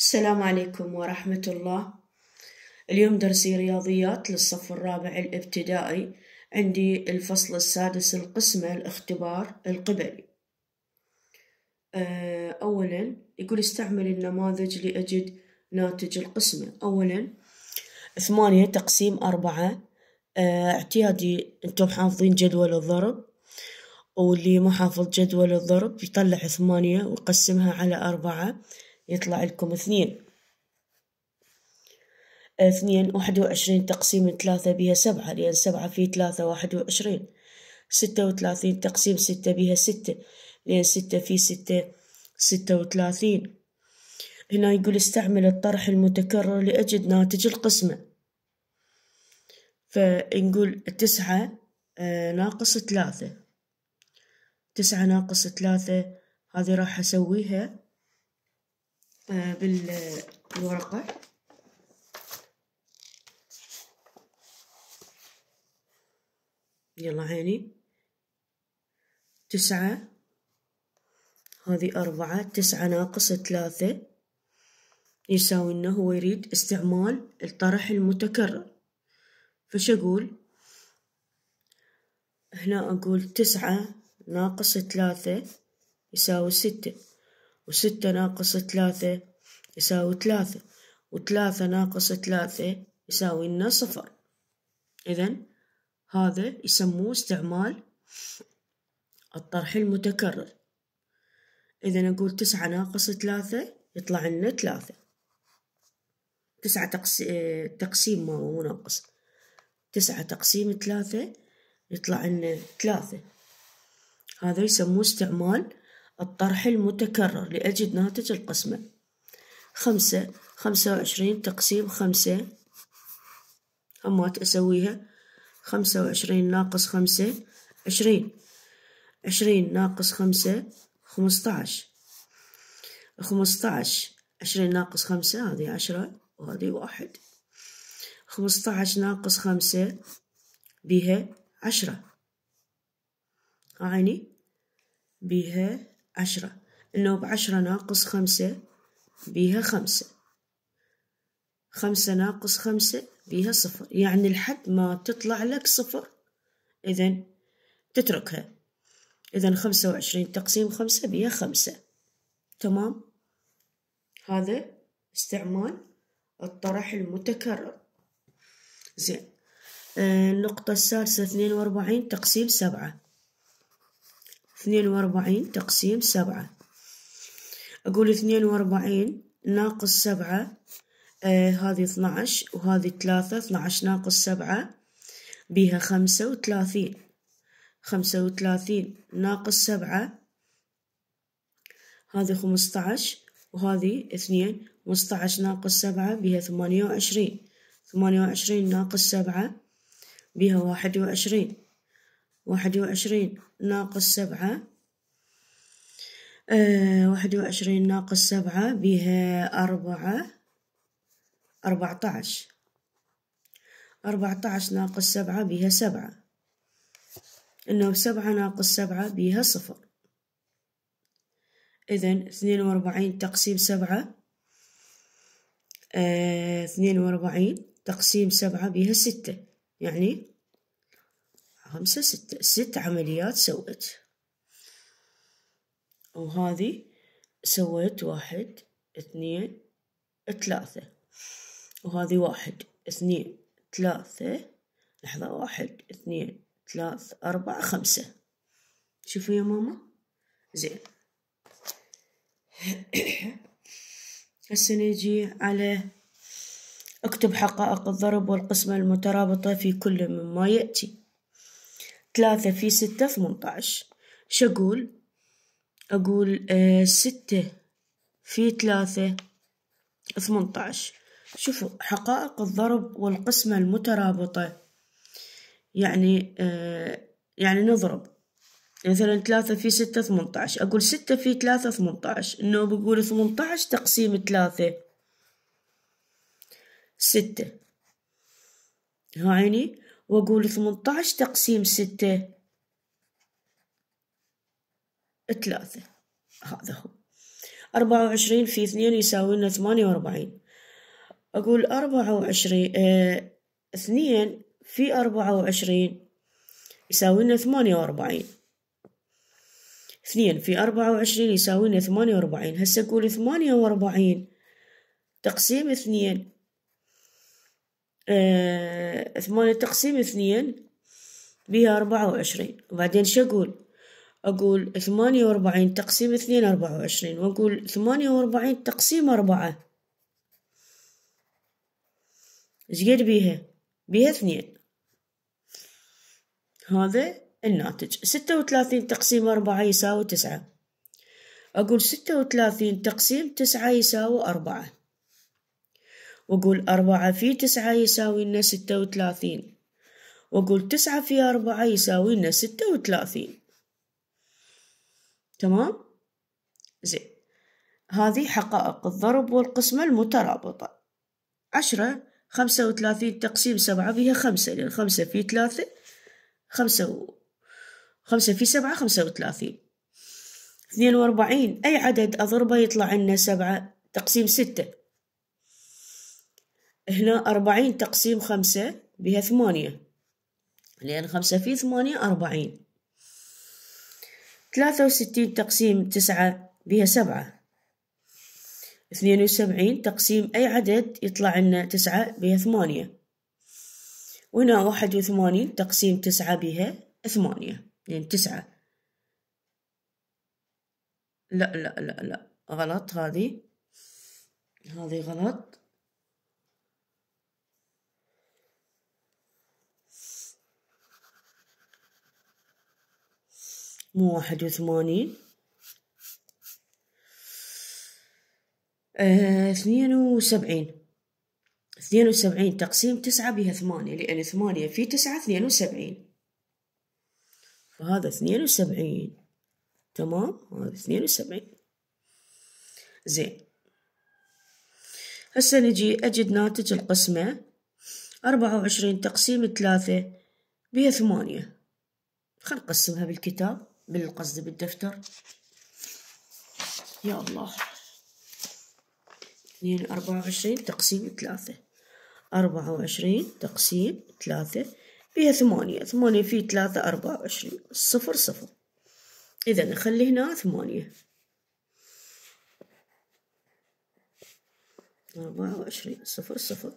السلام عليكم ورحمة الله اليوم درسي رياضيات للصف الرابع الابتدائي عندي الفصل السادس القسمة الاختبار القبلي آه، أولا يقول استعمل النماذج لأجد ناتج القسمة أولا ثمانية تقسيم أربعة آه، اعتيادي أنتم حافظين جدول الضرب واللي ما حافظ جدول الضرب يطلع ثمانية ويقسمها على أربعة يطلع لكم اثنين اثنين واحد وعشرين تقسيم ثلاثة بها سبعة لأن سبعة في ثلاثة واحد وعشرين ستة وثلاثين تقسيم ستة بها ستة لأن ستة في ستة ستة وثلاثين هنا يقول استعمل الطرح المتكرر لأجد ناتج القسمة فنقول تسعة آه، ناقص ثلاثة تسعة ناقص ثلاثة هذه راح أسويها بالورقة يلا عيني تسعة هذه أربعة تسعة ناقص ثلاثة يساوي إنه هو يريد استعمال الطرح المتكرر فش أقول هنا أقول تسعة ناقص ثلاثة يساوي ستة وستة ناقص ثلاثة يساوي ثلاثة وثلاثة ناقص ثلاثة يساوي لنا صفر إذا هذا يسموه استعمال الطرح المتكرر إذا أقول تسعة ناقص ثلاثة يطلع لنا ثلاثة تسعة تقس... تقسيم ما مو ناقص تسعة تقسيم ثلاثة يطلع لنا ثلاثة هذا يسموه استعمال الطرح المتكرر لأجد ناتج القسمة خمسة خمسة وعشرين تقسيم خمسة أموات أسويها خمسة وعشرين ناقص خمسة عشرين عشرين ناقص خمسة خمسطعش خمسطعش عشرين ناقص خمسة هذه عشرة وهذه واحد خمسطعش ناقص خمسة بها عشرة عيني بها عشرة إنه بعشرة ناقص خمسة بيها خمسة خمسة ناقص خمسة بيها صفر يعني لحد ما تطلع لك صفر إذا تتركها إذا خمسة وعشرين تقسيم خمسة بيها خمسة تمام هذا استعمال الطرح المتكرر زين آه، النقطة السادسة اثنين وأربعين تقسيم سبعة اثنين وأربعين تقسيم سبعة أقول اثنين وأربعين ناقص سبعة آه هذه اثناعش وهذه ثلاثة اثناعش ناقص سبعة بيها خمسة وثلاثين خمسة وثلاثين ناقص سبعة هذه خمسطعش وهذه اثنين خمسطعش ناقص سبعة بها ثمانية وعشرين ثمانية وعشرين ناقص سبعة بها واحد وعشرين واحد وعشرين ناقص سبعة آه، واحد وعشرين ناقص سبعة بها أربعة أربعة عشر أربعة عشر ناقص سبعة بها سبعة إنه سبعة ناقص سبعة بها صفر إذن اثنين وأربعين تقسيم سبعة آه، اثنين وأربعين تقسيم سبعة بها ستة يعني خمسة ستة ست عمليات سويت وهذه سويت واحد اثنين ثلاثة وهذه واحد اثنين ثلاثة لحظة واحد اثنين ثلاث أربعة خمسة شوفوا يا ماما زين هسه نجي على اكتب حقائق الضرب والقسمة المترابطة في كل مما يأتي ثلاثة في ستة ثمنتاش شقول أقول آه، ستة في ثلاثة ثمنتاش شوفوا حقائق الضرب والقسمة المترابطة يعني آه، يعني نضرب مثلا ثلاثة في ستة ثمنتاش أقول ستة في ثلاثة ثمنتاش إنه بقول ثمنتاش تقسيم ثلاثة ستة هايني وأقول ثمنتاش تقسيم ستة ثلاثة هذا هو أربعة وعشرين في اثنين يساوي لنا ثمانية وأربعين أقول أربعة وعشرين آه، اثنين في أربعة وعشرين يساوي لنا ثمانية وأربعين اثنين في أربعة وعشرين يساوي لنا ثمانية وأربعين هسه أقول ثمانية وأربعين تقسيم اثنين آه، ثمانية تقسيم اثنين بيها أربعة وعشرين وبعدين شو أقول أقول ثمانية وأربعين تقسيم اثنين أربعة وعشرين وأقول ثمانية وأربعين تقسيم أربعة زيد بيها بيها اثنين هذا الناتج ستة وثلاثين تقسيم أربعة يساوي تسعة أقول ستة وثلاثين تقسيم تسعة يساوي أربعة وقول أربعة في تسعة يساوي لنا ستة وثلاثين وقول تسعة في أربعة يساوي لنا ستة وثلاثين تمام؟ زين هذه حقائق الضرب والقسمة المترابطة عشرة خمسة وثلاثين تقسيم سبعة فيها خمسة لأن خمسة في ثلاثة خمسة و... خمسة في سبعة خمسة وثلاثين اثنين واربعين أي عدد أضربه يطلع لنا سبعة تقسيم ستة هنا أربعين تقسيم خمسة بها ثمانية لأن خمسة في ثمانية أربعين ثلاثة وستين تقسيم تسعة بها سبعة اثنين وسبعين تقسيم أي عدد يطلع لنا تسعة بها ثمانية وهنا واحد وثمانين تقسيم تسعة بها ثمانية لأن يعني تسعة لا لا لا لا غلط هذه هذه غلط مو واحد وثمانين آه، اثنين وسبعين اثنين وسبعين تقسيم تسعة بها ثمانية لأن ثمانية في تسعة اثنين وسبعين فهذا اثنين وسبعين تمام هذا اثنين وسبعين زين هسه نجي أجد ناتج القسمة أربعة وعشرين تقسيم ثلاثة بها ثمانية خل نقسمها بالكتاب بالقصد بالدفتر يا الله اثنين أربعة وعشرين تقسيم ثلاثة أربعة وعشرين تقسيم ثلاثة فيها ثمانية ثمانية في ثلاثة أربعة وعشرين صفر صفر إذا نخلي هنا ثمانية أربعة وعشرين صفر صفر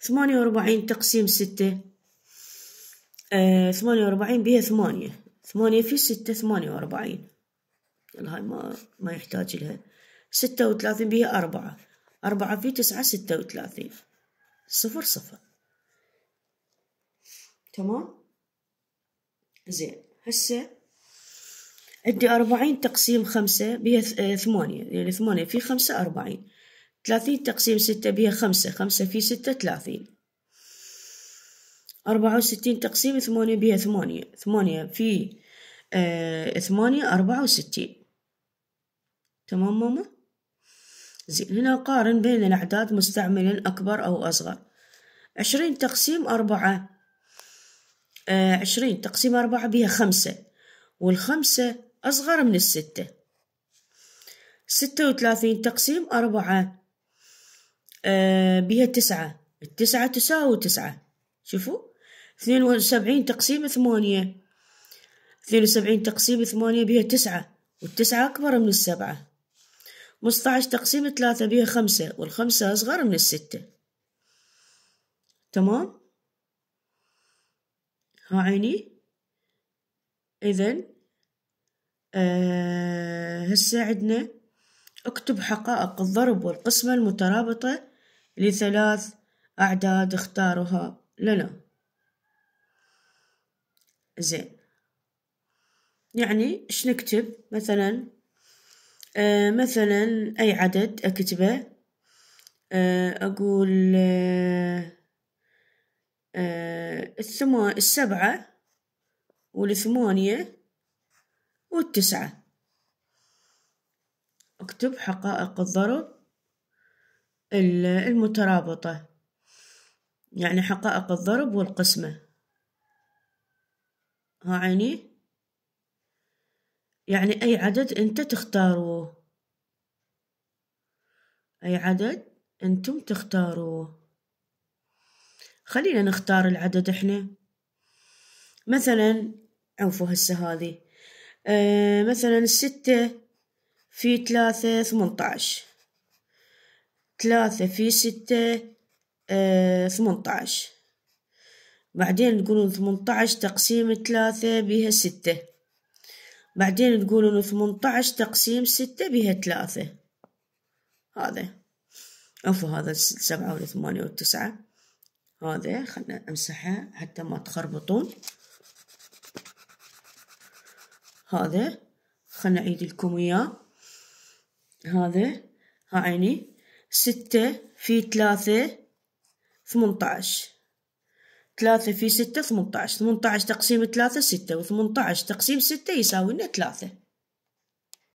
ثمانية وأربعين تقسيم ستة آه، ثمانية وأربعين بها ثمانية ثمانية في ستة ثمانية وأربعين هاي ما ما يحتاج لها ستة وثلاثين بها أربعة أربعة في تسعة ستة وثلاثين صفر صفر تمام زين هسه عندي أربعين تقسيم خمسة بها آه، ثمانية يعني ثمانية في خمسة أربعين ثلاثين تقسيم ستة بها خمسة خمسة في ستة ثلاثين أربعة وستين تقسيم ثمانية بها ثمانية ثمانية في آه، ثمانية أربعة وستين تمام ماما زين هنا قارن بين الأعداد مستعملا أكبر أو أصغر عشرين تقسيم أربعة آه، عشرين تقسيم أربعة بها خمسة والخمسة أصغر من الستة ستة وثلاثين تقسيم أربعة آه، بها تسعة التسعة تساوي تسعة شوفوا اثنين وسبعين تقسيم ثمانية اثنين وسبعين تقسيم ثمانية بها تسعة والتسعة أكبر من السبعة مستعش تقسيم ثلاثة بها خمسة والخمسة أصغر من الستة تمام ها عيني إذن آه هسه عندنا اكتب حقائق الضرب والقسمة المترابطة لثلاث أعداد اختارها لنا زين يعني اش نكتب مثلا آه مثلا اي عدد اكتبه آه اقول آه آه السبعة والثمانية والتسعة اكتب حقائق الضرب المترابطة يعني حقائق الضرب والقسمة ها عيني يعني أي عدد أنت تختاروه أي عدد أنتم تختاروه خلينا نختار العدد إحنا مثلا عوفوا هسه هذه آه مثلا ستة في ثلاثة ثمنتاعش ثلاثة في ستة اه بعدين تقولون ثمنتعش تقسيم ثلاثة بها ستة بعدين تقولون ثمنتعش تقسيم ستة بها ثلاثة هذا عفوا هذا السبعة والثمانية والتسعة هذا خلنا امسحها حتى ما تخربطون هذا خلنا اعيد لكم اياه هذا ها عيني ستة في ثلاثة ثمنتعش ثلاثة في ستة ثمنتاعش ثمنتاعش تقسيم ثلاثة ستة وثمنتاعش تقسيم ستة يساوي لنا ثلاثة